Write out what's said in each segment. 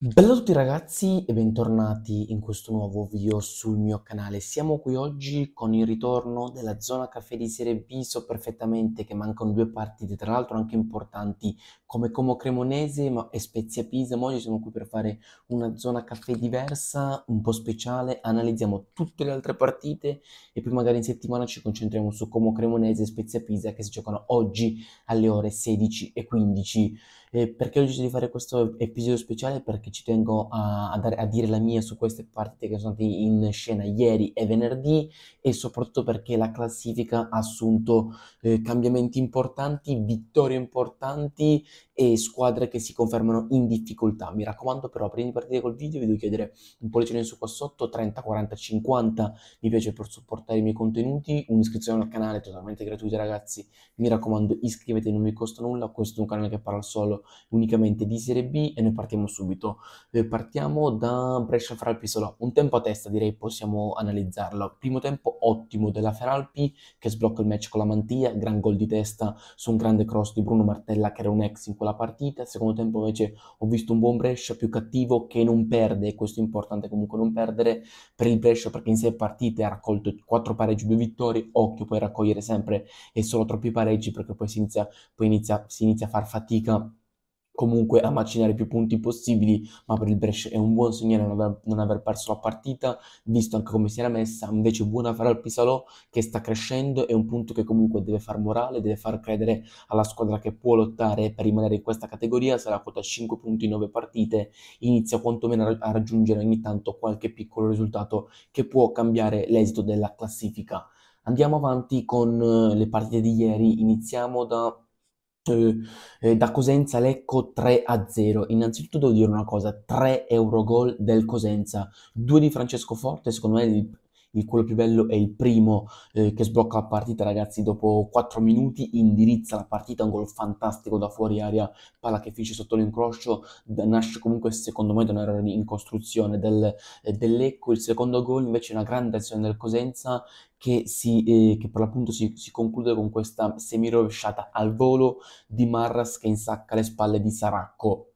Bella a tutti ragazzi e bentornati in questo nuovo video sul mio canale. Siamo qui oggi con il ritorno della zona caffè di Serie B, so perfettamente che mancano due partite, tra l'altro anche importanti come Como Cremonese e Spezia Pisa, ma oggi siamo qui per fare una zona caffè diversa, un po' speciale, analizziamo tutte le altre partite e poi magari in settimana ci concentriamo su Como Cremonese e Spezia Pisa che si giocano oggi alle ore 16 e 15. Eh, perché ho deciso di fare questo episodio speciale? Perché ci tengo a, a, dare, a dire la mia su queste partite che sono state in scena ieri e venerdì e soprattutto perché la classifica ha assunto eh, cambiamenti importanti, vittorie importanti e squadre che si confermano in difficoltà. Mi raccomando però, prima di partire col video vi devo chiedere un pollice in su qua sotto, 30, 40, 50, mi piace per supportare i miei contenuti, un'iscrizione al canale totalmente gratuita ragazzi, mi raccomando iscrivetevi, non vi costa nulla, questo è un canale che parla solo unicamente di Serie B e noi partiamo subito. Eh, partiamo da Brescia Feralpi solo, un tempo a testa direi possiamo analizzarlo, primo tempo ottimo della Feralpi che sblocca il match con la Mantia, gran gol di testa su un grande cross di Bruno Martella che era un ex in quella la partita, al secondo tempo invece ho visto un buon Brescia più cattivo che non perde, e questo è importante comunque non perdere per il Brescia perché in sei partite ha raccolto quattro pareggi, due vittorie, occhio puoi raccogliere sempre e solo troppi pareggi perché poi si inizia, poi inizia, si inizia a far fatica comunque a macinare più punti possibili, ma per il Brescia è un buon segnale non aver, non aver perso la partita, visto anche come si era messa, invece buona farà il Pisalò che sta crescendo, è un punto che comunque deve far morale, deve far credere alla squadra che può lottare per rimanere in questa categoria, sarà quota 5 punti in 9 partite, inizia quantomeno a raggiungere ogni tanto qualche piccolo risultato che può cambiare l'esito della classifica. Andiamo avanti con eh, le partite di ieri, iniziamo da eh, eh, da Cosenza Lecco 3 a 0. Innanzitutto devo dire una cosa: 3 euro gol del Cosenza, 2 di Francesco Forte. Secondo me il il quello più bello è il primo eh, che sblocca la partita, ragazzi, dopo 4 minuti indirizza la partita, un gol fantastico da fuori aria, palla che finisce sotto l'incrocio, nasce comunque secondo me da un errore in costruzione del, eh, dell'Ecco, il secondo gol invece è una grande azione del Cosenza che, si, eh, che, per l'appunto si, si, conclude con questa semi rovesciata al volo di Marras che insacca le spalle di Saracco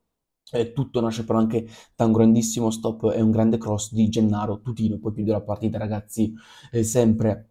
eh, tutto nasce però anche da un grandissimo stop e un grande cross di Gennaro Tutino, poi chiude la partita ragazzi eh, sempre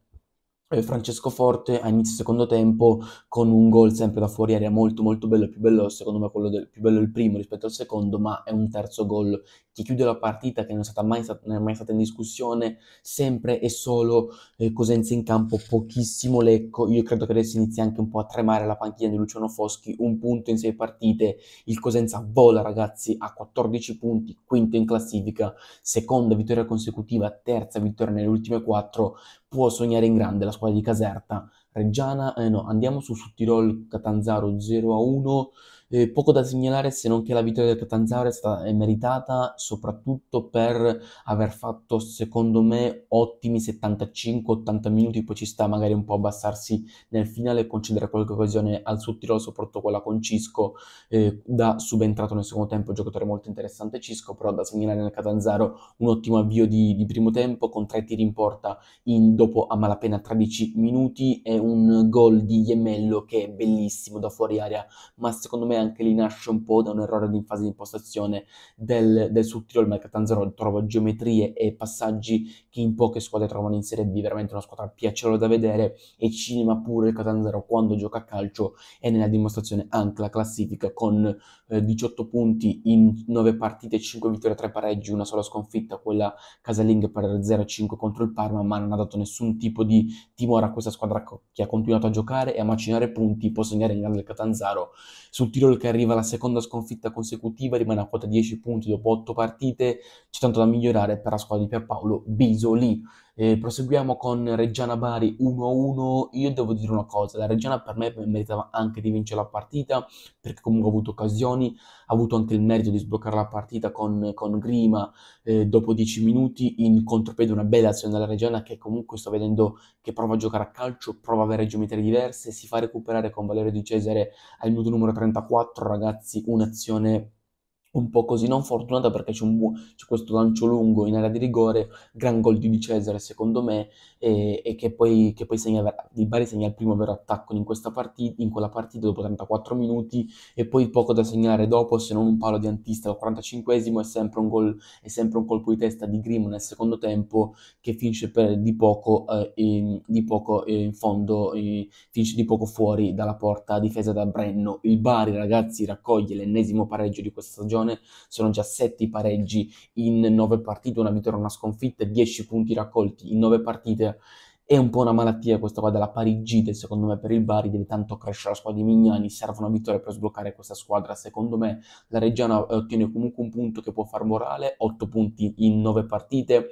eh, Francesco Forte a inizio secondo tempo con un gol sempre da fuori aria molto molto bello, più bello secondo me quello del, più bello il primo rispetto al secondo, ma è un terzo gol che chiude la partita, che non è stata mai, stat- è mai stata in discussione, sempre e solo eh, Cosenza in campo, pochissimo Lecco. Io credo che adesso inizi anche un po' a tremare la panchina di Luciano Foschi, un punto in sei partite. Il Cosenza vola, ragazzi, a 14 punti, quinto in classifica, seconda vittoria consecutiva, terza vittoria nelle ultime quattro. Può sognare in grande la squadra di Caserta. Reggiana, eh no, andiamo su, su Tirol Catanzaro 0 1. Eh, poco da segnalare se non che la vittoria del Catanzaro è stata è meritata soprattutto per aver fatto, secondo me, ottimi 75-80 minuti, poi ci sta magari un po' abbassarsi nel finale e concedere qualche occasione al Sud Tirolo, soprattutto quella con Cisco, eh, da subentrato nel secondo tempo, giocatore molto interessante Cisco, però da segnalare nel Catanzaro un ottimo avvio di, di primo tempo con tre tiri in porta in, dopo a malapena 13 minuti e un gol di Iemello che è bellissimo da fuori aria, ma secondo me anche lì nasce un po' da un errore di fase di impostazione del, del Sudtirol, ma il Catanzaro trova geometrie e passaggi che in poche squadre trovano in Serie B, veramente una squadra piacevole da vedere e cinema pure il Catanzaro quando gioca a calcio e nella dimostrazione anche la classifica con eh, 18 punti in 9 partite, 5 vittorie, 3 pareggi, una sola sconfitta, quella casalinga per 0-5 contro il Parma, ma non ha dato nessun tipo di timore a questa squadra che ha continuato a giocare e a macinare punti, può segnare in grande il Catanzaro sul tiro Liverpool che arriva alla seconda sconfitta consecutiva, rimane a quota 10 punti dopo 8 partite, c'è tanto da migliorare per la squadra di Pierpaolo Bisoli. Eh, proseguiamo con Reggiana Bari 1-1. Io devo dire una cosa: la Reggiana per me meritava anche di vincere la partita, perché comunque ha avuto occasioni, ha avuto anche il merito di sbloccare la partita con, con Grima eh, dopo 10 minuti in contropiede. Una bella azione della Reggiana che comunque sto vedendo che prova a giocare a calcio, prova a avere geometrie diverse, si fa recuperare con Valerio Di Cesare al minuto numero 34 quattro ragazzi un'azione un po' così non fortunata perché c'è, bu- c'è, questo lancio lungo in area di rigore, gran gol di Di Cesare secondo me, e, e che poi, che poi segna, il Bari segna il primo vero attacco in, partita, in, quella partita dopo 34 minuti e poi poco da segnare dopo se non un palo di antista al 45esimo e sempre un, sempre un colpo di testa di Grimm nel secondo tempo che finisce per di poco, eh, in, di poco eh, in fondo, eh, finisce di poco fuori dalla porta difesa da Brenno. Il Bari ragazzi raccoglie l'ennesimo pareggio di questa stagione stagione, sono già 7 pareggi in 9 partite, una vittoria, una sconfitta, 10 punti raccolti in 9 partite. È un po' una malattia questa qua della Parigide, secondo me, per il Bari, deve tanto crescere la squadra di Mignani, serve una vittoria per sbloccare questa squadra. Secondo me la Reggiana eh, ottiene comunque un punto che può far morale, 8 punti in 9 partite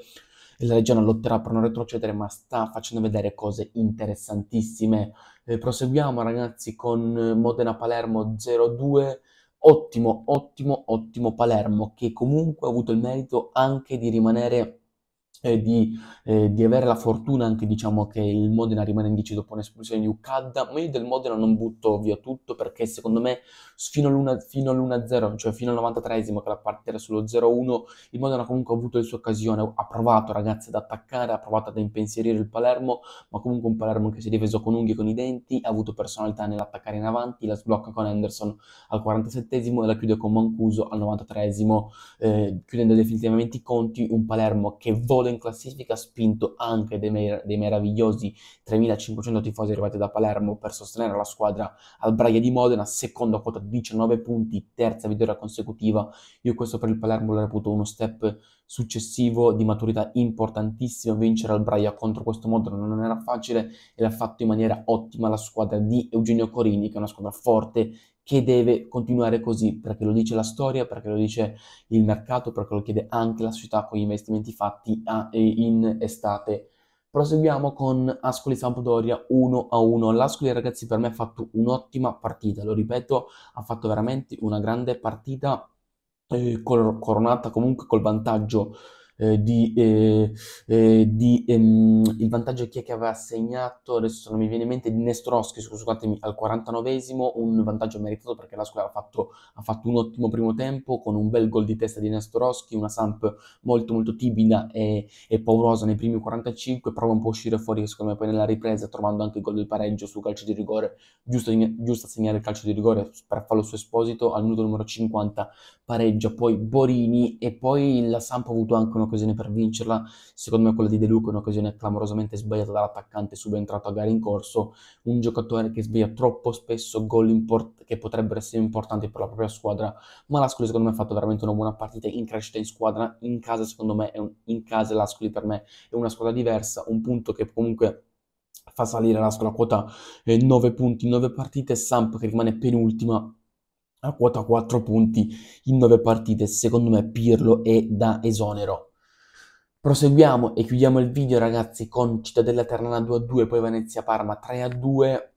la Reggiana lotterà per non retrocedere, ma sta facendo vedere cose interessantissime. Eh, proseguiamo, ragazzi, con Modena-Palermo 0-2 ottimo, ottimo, ottimo Palermo che comunque ha avuto il merito anche di rimanere e di, eh, di, avere la fortuna anche diciamo che il Modena rimane in 10 dopo un'espulsione di Uccadda, ma io del Modena non butto via tutto perché secondo me fino all'1-0, cioè fino al 93esimo che la partita era sullo 0-1, il Modena comunque ha avuto le sue occasioni, ha provato ragazzi ad attaccare, ha provato ad impensierire il Palermo, ma comunque un Palermo che si è difeso con unghie e con i denti, ha avuto personalità nell'attaccare in avanti, la sblocca con Anderson al 47esimo e la chiude con Mancuso al 93esimo, eh, chiudendo definitivamente i conti, un Palermo che vuole in classifica ha spinto anche dai, mer- dei meravigliosi 3.500 tifosi arrivati da Palermo per sostenere la squadra al Braia di Modena, seconda quota 19 punti, terza vittoria consecutiva. Io questo per il Palermo lo reputo uno step successivo di maturità importantissimo. Vincere al Braia contro questo Modena non era facile e l'ha fatto in maniera ottima la squadra di Eugenio Corini, che è una squadra forte che deve continuare così, perché lo dice la storia, perché lo dice il mercato, perché lo chiede anche la società con gli investimenti fatti a, in estate. Proseguiamo con Ascoli Sampdoria 1-1. a L'Ascoli ragazzi per me ha fatto un'ottima partita, lo ripeto, ha fatto veramente una grande partita eh, coronata comunque col vantaggio eh, di, eh, eh, di ehm, il vantaggio chi è che aveva segnato, adesso non mi viene in mente, di Nestorowski, scusatemi, al 49esimo, un vantaggio meritato perché la squadra ha fatto, ha fatto, un ottimo primo tempo con un bel gol di testa di Nestorowski, una Samp molto molto timida e, e paurosa nei primi 45, prova un po' a uscire fuori secondo me poi nella ripresa trovando anche il gol del pareggio sul calcio di rigore, giusto, giusto a segnare il calcio di rigore per farlo su Esposito al minuto numero 50 pareggia, poi Borini e poi la Samp ha avuto anche una un'occasione per vincerla, secondo me quella di De Luca è un'occasione clamorosamente sbagliata dall'attaccante subentrato a gara in corso, un giocatore che sbaglia troppo spesso gol import- che potrebbero essere importanti per la propria squadra, ma l'Ascoli secondo me ha fatto veramente una buona partita in crescita in squadra, in casa secondo me, un- in casa l'Ascoli per me è una squadra diversa, un punto che comunque fa salire l'Ascoli a quota 9 eh, punti in 9 partite, Samp che rimane penultima a quota 4 punti in 9 partite. Secondo me Pirlo è da esonero. Proseguiamo e chiudiamo il video ragazzi con Cittadella Ternana 2 a 2, poi Venezia Parma 3 a 2.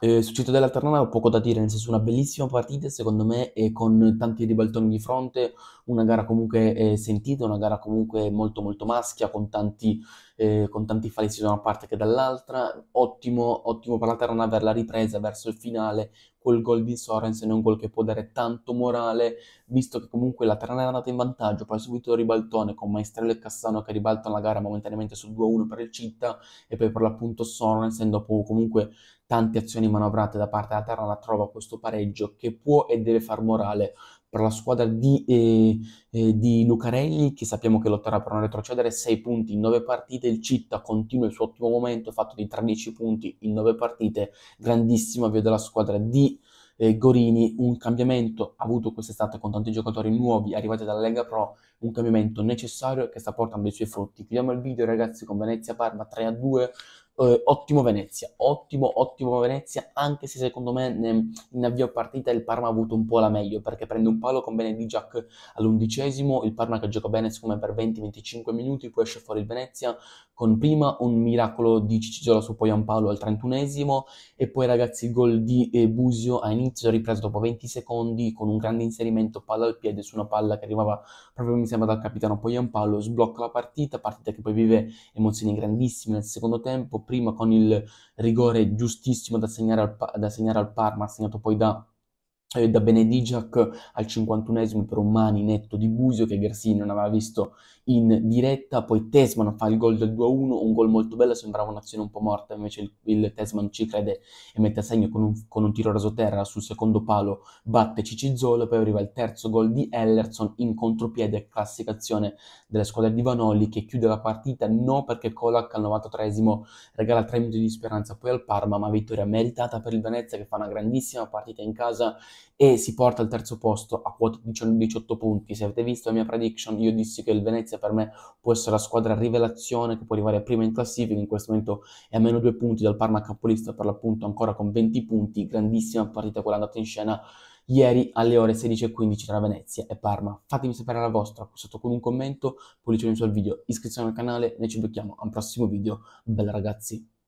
Eh, su Cittadella Ternana ho poco da dire, nel senso una bellissima partita secondo me e con tanti ribaltoni di fronte, una gara comunque eh, sentita, una gara comunque molto molto maschia, con tanti, eh, con tanti falli da una parte che dall'altra, ottimo, ottimo per la Ternana per la ripresa verso il finale, quel gol di Sorensen è un gol che può dare tanto morale, visto che comunque la Trana è andata in vantaggio, poi subito il ribaltone con Maestrello e Cassano che ribaltano la gara momentaneamente sul 2-1 per il Città e poi per l'appunto Sorensen dopo comunque tante azioni manovrate da parte della Terra la trova questo pareggio che può e deve far morale per la squadra di, eh, eh, di, Lucarelli, che sappiamo che lotterà per non retrocedere, 6 punti in 9 partite, il Città continua il suo ottimo momento, fatto di 13 punti in 9 partite, grandissimo avvio della squadra di eh, Gorini, un cambiamento avuto quest'estate con tanti giocatori nuovi arrivati dalla Lega Pro, un cambiamento necessario che sta portando i suoi frutti. Chiudiamo il video ragazzi con Venezia-Parma 3-2, eh, ottimo Venezia, ottimo, ottimo Venezia, anche se secondo me in avvio partita il Parma ha avuto un po' la meglio, perché prende un palo con Benedijac all'undicesimo, il Parma che gioca bene secondo me per 20-25 minuti, poi esce fuori il Venezia con prima un miracolo di Cicciola su Poyampalo al 31esimo e poi ragazzi il gol di eh, Busio a inizio ripreso dopo 20 secondi con un grande inserimento palla al piede su una palla che arrivava proprio mi sembra dal capitano Poyampalo, sblocca la partita, partita che poi vive emozioni grandissime nel secondo tempo, prima con il rigore giustissimo da segnare al, da segnare al Parma, segnato poi da eh, da Benedigiac al 51esimo per un mani netto di Busio che Gersini non aveva visto in diretta, poi Tesman fa il gol del 2-1, un gol molto bello, sembrava un'azione un po' morta, invece il, il Tesman ci crede e mette a segno con un, con un tiro raso terra sul secondo palo, batte Cicizzolo poi arriva il terzo gol di Ellerson in contropiede, classificazione della squadra di Vanoli che chiude la partita, no perché Colac al 93esimo regala 3 minuti di speranza poi al Parma, ma vittoria meritata per il Venezia che fa una grandissima partita in casa e si porta al terzo posto a quota 18 punti. Se avete visto la mia prediction, io dissi che il Venezia per me può essere la squadra rivelazione che può arrivare prima in classifica, in questo momento è a meno due punti dal Parma capolista per l'appunto ancora con 20 punti, grandissima partita quella andata in scena ieri alle ore 16.15 tra Venezia e Parma. Fatemi sapere la vostra sotto con un commento, pollice in su al video, iscrizione al canale, noi ci becchiamo a un prossimo video. Bella ragazzi!